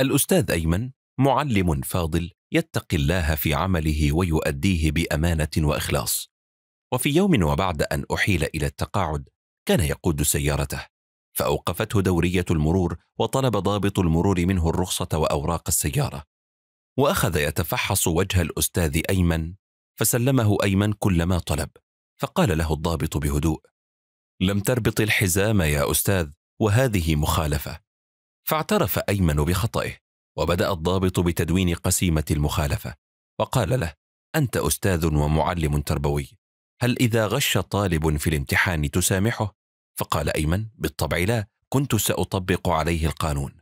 الأستاذ أيمن معلم فاضل يتقي الله في عمله ويؤديه بأمانة وإخلاص وفي يوم وبعد أن أحيل إلى التقاعد كان يقود سيارته فأوقفته دورية المرور وطلب ضابط المرور منه الرخصة وأوراق السيارة وأخذ يتفحص وجه الأستاذ أيمن فسلمه أيمن كل ما طلب فقال له الضابط بهدوء لم تربط الحزام يا أستاذ وهذه مخالفة فاعترف أيمن بخطئه وبدأ الضابط بتدوين قسيمة المخالفة وقال له أنت أستاذ ومعلم تربوي هل إذا غش طالب في الامتحان تسامحه؟ فقال أيمن بالطبع لا كنت سأطبق عليه القانون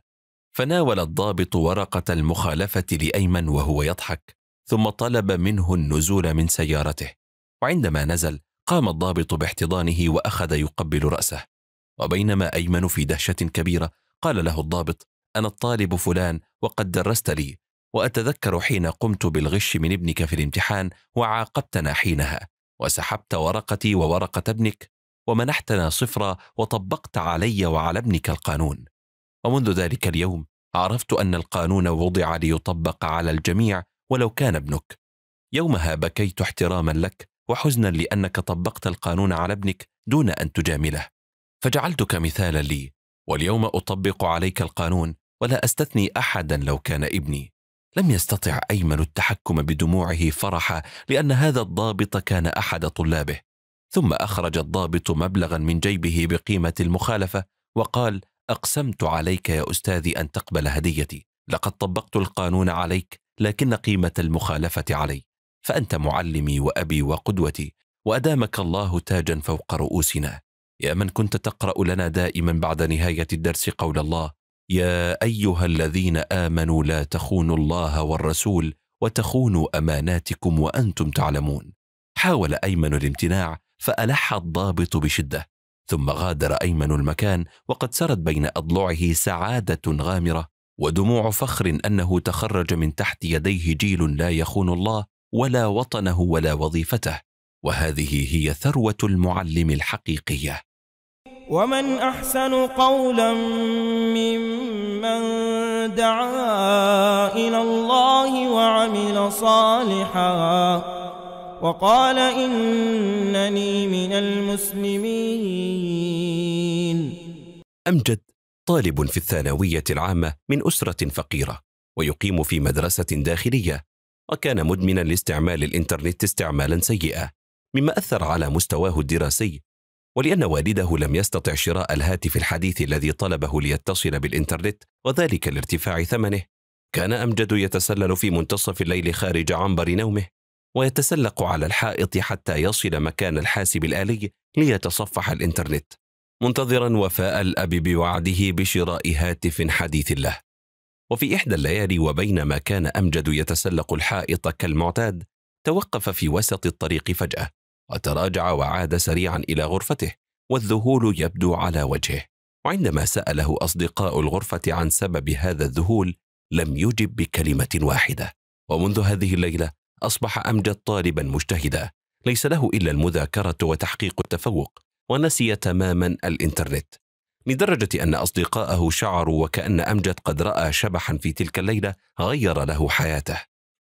فناول الضابط ورقة المخالفة لأيمن وهو يضحك ثم طلب منه النزول من سيارته وعندما نزل قام الضابط باحتضانه وأخذ يقبل رأسه وبينما أيمن في دهشة كبيرة قال له الضابط أنا الطالب فلان وقد درست لي وأتذكر حين قمت بالغش من ابنك في الامتحان وعاقبتنا حينها وسحبت ورقتي وورقة ابنك ومنحتنا صفرة وطبقت علي وعلى ابنك القانون ومنذ ذلك اليوم عرفت أن القانون وضع ليطبق على الجميع ولو كان ابنك يومها بكيت احتراما لك وحزنا لأنك طبقت القانون على ابنك دون أن تجامله فجعلتك مثالا لي واليوم أطبق عليك القانون ولا أستثني أحدا لو كان ابني لم يستطع أيمن التحكم بدموعه فرحا لأن هذا الضابط كان أحد طلابه ثم أخرج الضابط مبلغا من جيبه بقيمة المخالفة وقال أقسمت عليك يا أستاذي أن تقبل هديتي لقد طبقت القانون عليك لكن قيمة المخالفة علي فأنت معلمي وأبي وقدوتي وأدامك الله تاجا فوق رؤوسنا يا من كنت تقرا لنا دائما بعد نهايه الدرس قول الله يا ايها الذين امنوا لا تخونوا الله والرسول وتخونوا اماناتكم وانتم تعلمون حاول ايمن الامتناع فالح الضابط بشده ثم غادر ايمن المكان وقد سرت بين اضلعه سعاده غامره ودموع فخر انه تخرج من تحت يديه جيل لا يخون الله ولا وطنه ولا وظيفته وهذه هي ثروه المعلم الحقيقيه ومن أحسن قولا ممن دعا إلى الله وعمل صالحا وقال إنني من المسلمين أمجد طالب في الثانوية العامة من أسرة فقيرة ويقيم في مدرسة داخلية وكان مدمنا لاستعمال الإنترنت استعمالا سيئا مما أثر على مستواه الدراسي ولأن والده لم يستطع شراء الهاتف الحديث الذي طلبه ليتصل بالإنترنت وذلك لارتفاع ثمنه، كان أمجد يتسلل في منتصف الليل خارج عنبر نومه، ويتسلق على الحائط حتى يصل مكان الحاسب الآلي ليتصفح الإنترنت، منتظرا وفاء الأب بوعده بشراء هاتف حديث له. وفي إحدى الليالي وبينما كان أمجد يتسلق الحائط كالمعتاد، توقف في وسط الطريق فجأة، وتراجع وعاد سريعا إلى غرفته والذهول يبدو على وجهه وعندما سأله أصدقاء الغرفة عن سبب هذا الذهول لم يجب بكلمة واحدة ومنذ هذه الليلة أصبح أمجد طالبا مجتهدا ليس له إلا المذاكرة وتحقيق التفوق ونسي تماما الإنترنت لدرجة أن أصدقائه شعروا وكأن أمجد قد رأى شبحا في تلك الليلة غير له حياته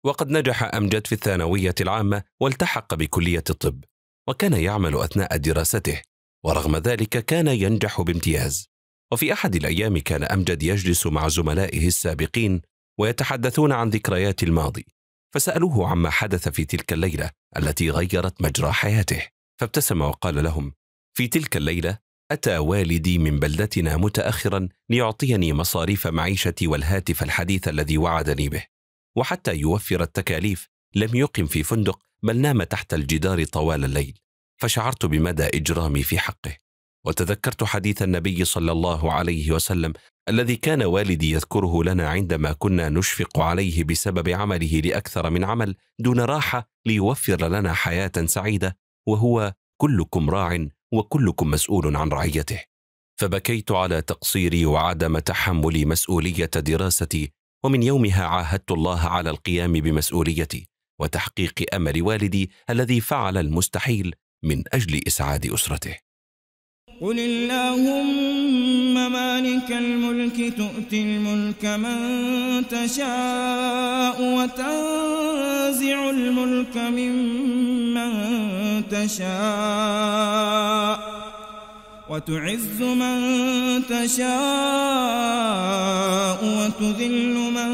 وقد نجح أمجد في الثانوية العامة والتحق بكلية الطب وكان يعمل أثناء دراسته ورغم ذلك كان ينجح بامتياز وفي أحد الأيام كان أمجد يجلس مع زملائه السابقين ويتحدثون عن ذكريات الماضي فسألوه عما حدث في تلك الليلة التي غيرت مجرى حياته فابتسم وقال لهم في تلك الليلة أتى والدي من بلدتنا متأخرا ليعطيني مصاريف معيشتي والهاتف الحديث الذي وعدني به وحتى يوفر التكاليف لم يقم في فندق بل نام تحت الجدار طوال الليل فشعرت بمدى اجرامي في حقه وتذكرت حديث النبي صلى الله عليه وسلم الذي كان والدي يذكره لنا عندما كنا نشفق عليه بسبب عمله لاكثر من عمل دون راحه ليوفر لنا حياه سعيده وهو كلكم راع وكلكم مسؤول عن رعيته فبكيت على تقصيري وعدم تحملي مسؤوليه دراستي ومن يومها عاهدت الله على القيام بمسؤوليتي وتحقيق امل والدي الذي فعل المستحيل من اجل اسعاد اسرته قل اللهم مالك الملك تؤتي الملك من تشاء وتنزع الملك ممن تشاء وتعز من تشاء وتذل من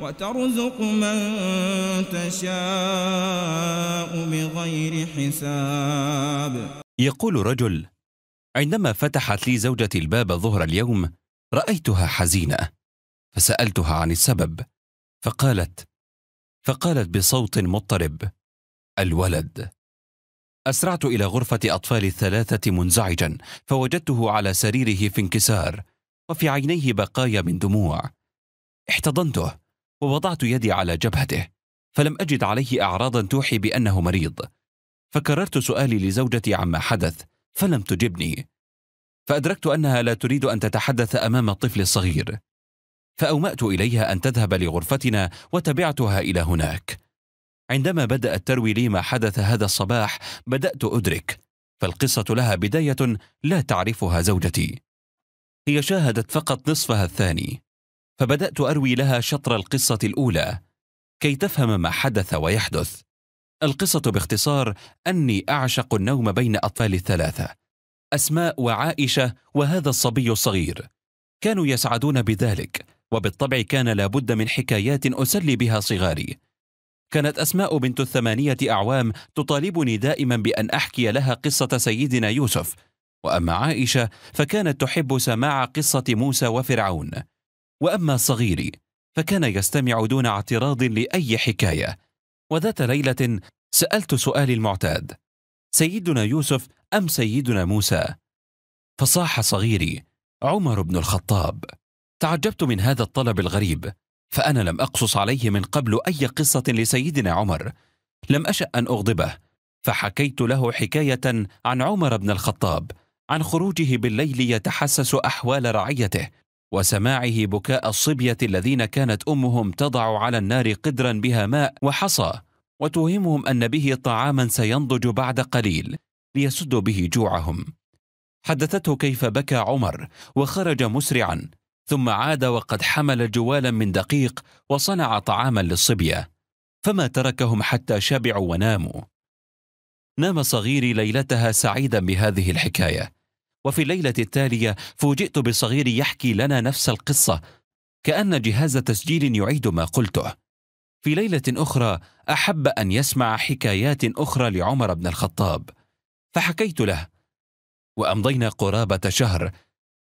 وترزق من تشاء بغير حساب يقول رجل عندما فتحت لي زوجتي الباب ظهر اليوم رايتها حزينه فسالتها عن السبب فقالت فقالت بصوت مضطرب الولد اسرعت الى غرفه اطفال الثلاثه منزعجا فوجدته على سريره في انكسار وفي عينيه بقايا من دموع احتضنته ووضعت يدي على جبهته فلم أجد عليه أعراضا توحي بأنه مريض فكررت سؤالي لزوجتي عما حدث فلم تجبني فأدركت أنها لا تريد أن تتحدث أمام الطفل الصغير فأومأت إليها أن تذهب لغرفتنا وتبعتها إلى هناك عندما بدأت تروي لي ما حدث هذا الصباح بدأت أدرك فالقصة لها بداية لا تعرفها زوجتي هي شاهدت فقط نصفها الثاني فبدات اروي لها شطر القصه الاولى كي تفهم ما حدث ويحدث القصه باختصار اني اعشق النوم بين اطفالي الثلاثه اسماء وعائشه وهذا الصبي الصغير كانوا يسعدون بذلك وبالطبع كان لابد من حكايات اسلي بها صغاري كانت اسماء بنت الثمانيه اعوام تطالبني دائما بان احكي لها قصه سيدنا يوسف واما عائشه فكانت تحب سماع قصه موسى وفرعون واما صغيري فكان يستمع دون اعتراض لاي حكايه وذات ليله سالت سؤالي المعتاد سيدنا يوسف ام سيدنا موسى فصاح صغيري عمر بن الخطاب تعجبت من هذا الطلب الغريب فانا لم اقصص عليه من قبل اي قصه لسيدنا عمر لم اشا ان اغضبه فحكيت له حكايه عن عمر بن الخطاب عن خروجه بالليل يتحسس احوال رعيته وسماعه بكاء الصبية الذين كانت أمهم تضع على النار قدرا بها ماء وحصى وتوهمهم أن به طعاما سينضج بعد قليل ليسدوا به جوعهم حدثته كيف بكى عمر وخرج مسرعا ثم عاد وقد حمل جوالا من دقيق وصنع طعاما للصبية فما تركهم حتى شبعوا وناموا نام صغيري ليلتها سعيدا بهذه الحكايه وفي الليلة التالية فوجئت بالصغير يحكي لنا نفس القصة كأن جهاز تسجيل يعيد ما قلته في ليلة أخرى أحب أن يسمع حكايات أخرى لعمر بن الخطاب فحكيت له وأمضينا قرابة شهر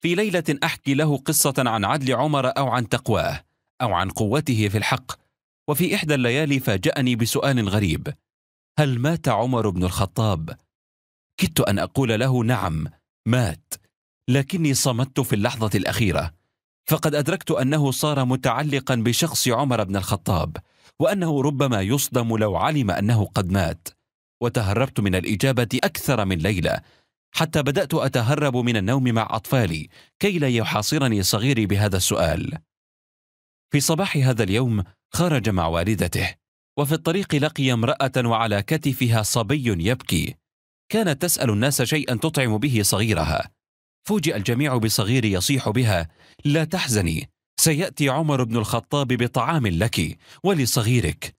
في ليلة أحكي له قصة عن عدل عمر أو عن تقواه أو عن قوته في الحق وفي إحدى الليالي فاجأني بسؤال غريب هل مات عمر بن الخطاب؟ كدت أن أقول له نعم مات لكني صمت في اللحظة الأخيرة فقد أدركت أنه صار متعلقا بشخص عمر بن الخطاب وأنه ربما يصدم لو علم أنه قد مات وتهربت من الإجابة أكثر من ليلة حتى بدأت أتهرب من النوم مع أطفالي كي لا يحاصرني صغيري بهذا السؤال في صباح هذا اليوم خرج مع والدته وفي الطريق لقي امرأة وعلى كتفها صبي يبكي كانت تسأل الناس شيئا تطعم به صغيرها فوجئ الجميع بصغير يصيح بها لا تحزني سيأتي عمر بن الخطاب بطعام لك ولصغيرك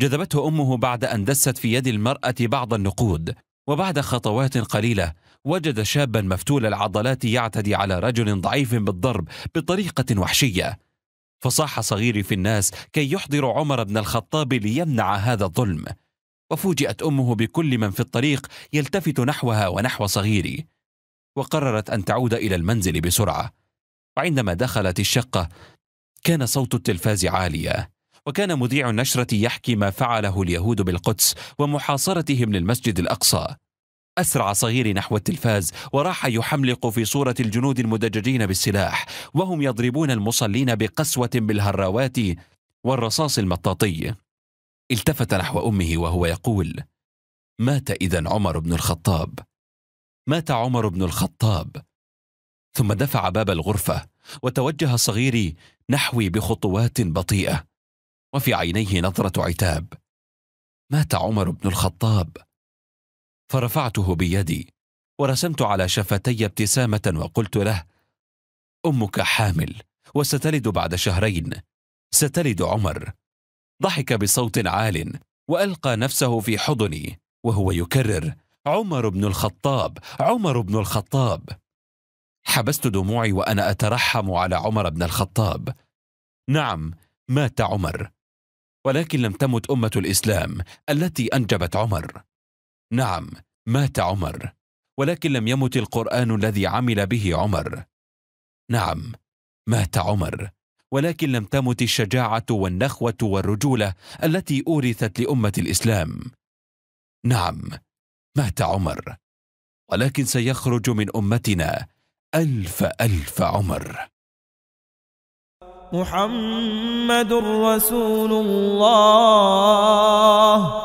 جذبته أمه بعد أن دست في يد المرأة بعض النقود وبعد خطوات قليلة وجد شابا مفتول العضلات يعتدي على رجل ضعيف بالضرب بطريقة وحشية فصاح صغيري في الناس كي يحضر عمر بن الخطاب ليمنع هذا الظلم وفوجئت امه بكل من في الطريق يلتفت نحوها ونحو صغيري وقررت ان تعود الى المنزل بسرعه وعندما دخلت الشقه كان صوت التلفاز عاليا وكان مذيع النشره يحكي ما فعله اليهود بالقدس ومحاصرتهم للمسجد الاقصى أسرع صغيري نحو التلفاز وراح يحملق في صورة الجنود المدججين بالسلاح وهم يضربون المصلين بقسوة بالهراوات والرصاص المطاطي التفت نحو امه وهو يقول مات اذا عمر بن الخطاب مات عمر بن الخطاب ثم دفع باب الغرفه وتوجه صغيري نحوي بخطوات بطيئه وفي عينيه نظره عتاب مات عمر بن الخطاب فرفعته بيدي ورسمت على شفتي ابتسامه وقلت له امك حامل وستلد بعد شهرين ستلد عمر ضحك بصوت عال والقى نفسه في حضني وهو يكرر عمر بن الخطاب عمر بن الخطاب حبست دموعي وانا اترحم على عمر بن الخطاب نعم مات عمر ولكن لم تمت امه الاسلام التي انجبت عمر نعم مات عمر ولكن لم يمت القران الذي عمل به عمر نعم مات عمر ولكن لم تمت الشجاعه والنخوه والرجوله التي اورثت لامه الاسلام نعم مات عمر ولكن سيخرج من امتنا الف الف عمر محمد رسول الله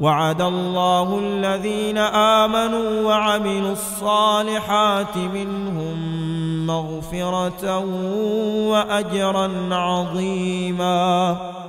وعد الله الذين آمنوا وعملوا الصالحات منهم مغفرة وأجرا عظيماً